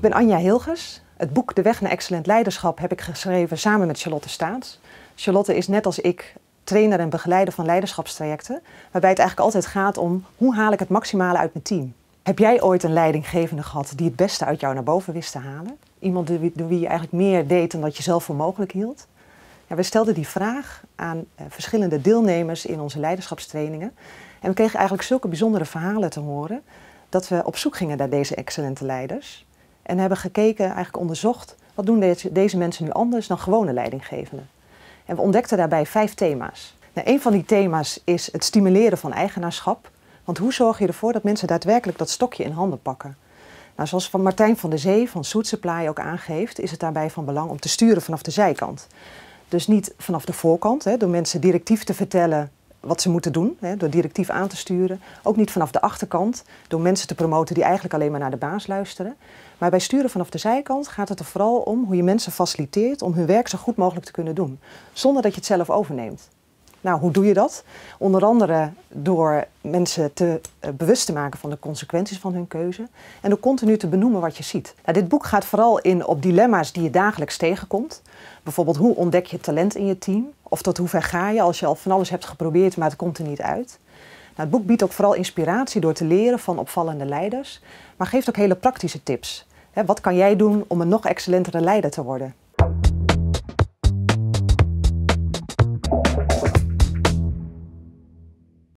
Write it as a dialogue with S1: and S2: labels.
S1: Ik ben Anja Hilgers. Het boek De Weg naar Excellent Leiderschap heb ik geschreven samen met Charlotte Staats. Charlotte is net als ik trainer en begeleider van leiderschapstrajecten, waarbij het eigenlijk altijd gaat om hoe haal ik het maximale uit mijn team. Heb jij ooit een leidinggevende gehad die het beste uit jou naar boven wist te halen? Iemand door wie je eigenlijk meer deed dan dat je zelf voor mogelijk hield? Ja, we stelden die vraag aan eh, verschillende deelnemers in onze leiderschapstrainingen. En we kregen eigenlijk zulke bijzondere verhalen te horen dat we op zoek gingen naar deze excellente leiders. En hebben gekeken, eigenlijk onderzocht, wat doen deze, mensen nu anders dan gewone leidinggevenden. En we ontdekten daarbij vijf thema's. Nou, een van die thema's is het stimuleren van eigenaarschap. Want hoe zorg je ervoor dat mensen daadwerkelijk dat stokje in handen pakken? Nou, zoals van Martijn van der Zee van Soetseplaai ook aangeeft, is het daarbij van belang om te sturen vanaf de zijkant. Dus niet vanaf de voorkant, hè, door mensen directief te vertellen wat ze moeten doen, hè, door directief aan te sturen. Ook niet vanaf de achterkant, door mensen te promoten die eigenlijk alleen maar naar de baas luisteren. Maar bij sturen vanaf de zijkant gaat het er vooral om hoe je mensen faciliteert om hun werk zo goed mogelijk te kunnen doen, zonder dat je het zelf overneemt. Nou, hoe doe je dat? Onder andere door mensen te, eh, bewust te maken van de consequenties van hun keuze en door continu te benoemen wat je ziet. Nou, dit boek gaat vooral in op dilemma's die je dagelijks tegenkomt. Bijvoorbeeld, hoe ontdek je talent in je team? Of tot hoe ver ga je als je al van alles hebt geprobeerd, maar het komt er niet uit. Nou, het boek biedt ook vooral inspiratie door te leren van opvallende leiders, maar geeft ook hele praktische tips. wat kan jij doen om een nog excellentere leider te worden?